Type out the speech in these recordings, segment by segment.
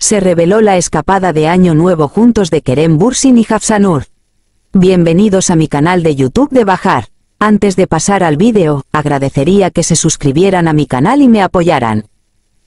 se reveló la escapada de Año Nuevo juntos de Kerem Bursin y Hafsanur. Bienvenidos a mi canal de YouTube de Bajar. Antes de pasar al vídeo, agradecería que se suscribieran a mi canal y me apoyaran.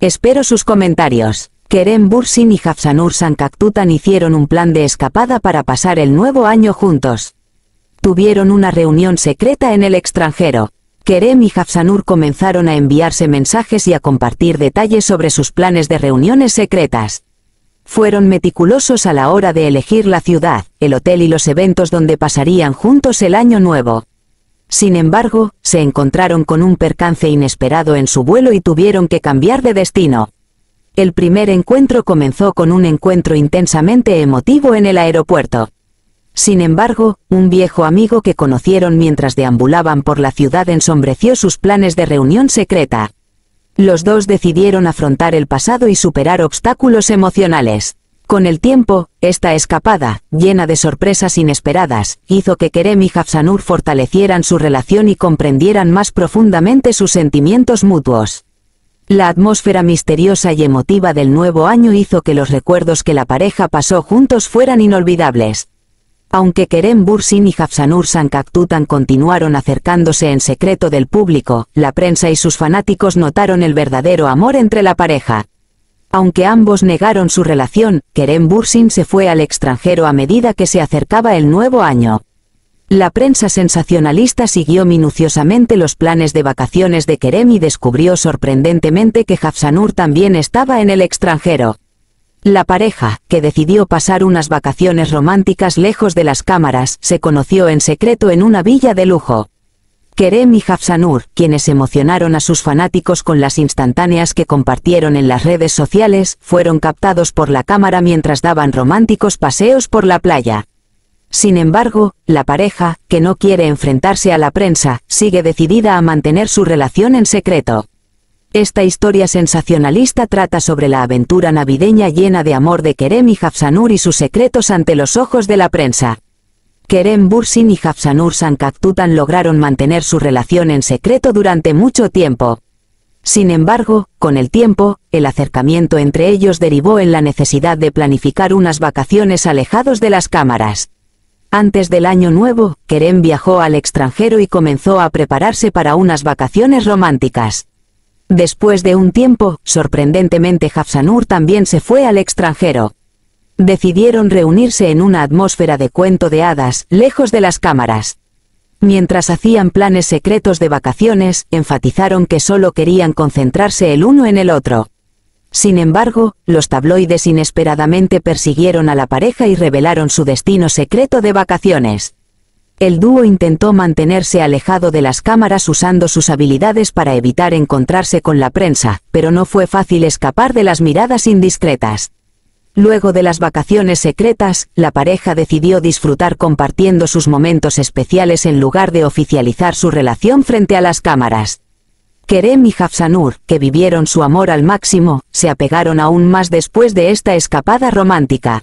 Espero sus comentarios. Kerem Bursin y Hafsanur Sankaktutan hicieron un plan de escapada para pasar el nuevo año juntos. Tuvieron una reunión secreta en el extranjero. Kerem y Hafsanur comenzaron a enviarse mensajes y a compartir detalles sobre sus planes de reuniones secretas. Fueron meticulosos a la hora de elegir la ciudad, el hotel y los eventos donde pasarían juntos el año nuevo. Sin embargo, se encontraron con un percance inesperado en su vuelo y tuvieron que cambiar de destino. El primer encuentro comenzó con un encuentro intensamente emotivo en el aeropuerto. Sin embargo, un viejo amigo que conocieron mientras deambulaban por la ciudad ensombreció sus planes de reunión secreta. Los dos decidieron afrontar el pasado y superar obstáculos emocionales. Con el tiempo, esta escapada, llena de sorpresas inesperadas, hizo que Kerem y Hafsanur fortalecieran su relación y comprendieran más profundamente sus sentimientos mutuos. La atmósfera misteriosa y emotiva del nuevo año hizo que los recuerdos que la pareja pasó juntos fueran inolvidables. Aunque Kerem Bursin y Hafsanur Sankaktutan continuaron acercándose en secreto del público, la prensa y sus fanáticos notaron el verdadero amor entre la pareja. Aunque ambos negaron su relación, Kerem Bursin se fue al extranjero a medida que se acercaba el nuevo año. La prensa sensacionalista siguió minuciosamente los planes de vacaciones de Kerem y descubrió sorprendentemente que Hafsanur también estaba en el extranjero. La pareja, que decidió pasar unas vacaciones románticas lejos de las cámaras, se conoció en secreto en una villa de lujo. Kerem y Hafsanur, quienes emocionaron a sus fanáticos con las instantáneas que compartieron en las redes sociales, fueron captados por la cámara mientras daban románticos paseos por la playa. Sin embargo, la pareja, que no quiere enfrentarse a la prensa, sigue decidida a mantener su relación en secreto. Esta historia sensacionalista trata sobre la aventura navideña llena de amor de Kerem y Hafsanur y sus secretos ante los ojos de la prensa. Kerem Bursin y Hafsanur Sankaktutan lograron mantener su relación en secreto durante mucho tiempo. Sin embargo, con el tiempo, el acercamiento entre ellos derivó en la necesidad de planificar unas vacaciones alejados de las cámaras. Antes del año nuevo, Kerem viajó al extranjero y comenzó a prepararse para unas vacaciones románticas. Después de un tiempo, sorprendentemente Hafsanur también se fue al extranjero. Decidieron reunirse en una atmósfera de cuento de hadas, lejos de las cámaras. Mientras hacían planes secretos de vacaciones, enfatizaron que solo querían concentrarse el uno en el otro. Sin embargo, los tabloides inesperadamente persiguieron a la pareja y revelaron su destino secreto de vacaciones el dúo intentó mantenerse alejado de las cámaras usando sus habilidades para evitar encontrarse con la prensa, pero no fue fácil escapar de las miradas indiscretas. Luego de las vacaciones secretas, la pareja decidió disfrutar compartiendo sus momentos especiales en lugar de oficializar su relación frente a las cámaras. Kerem y Hafsanur, que vivieron su amor al máximo, se apegaron aún más después de esta escapada romántica.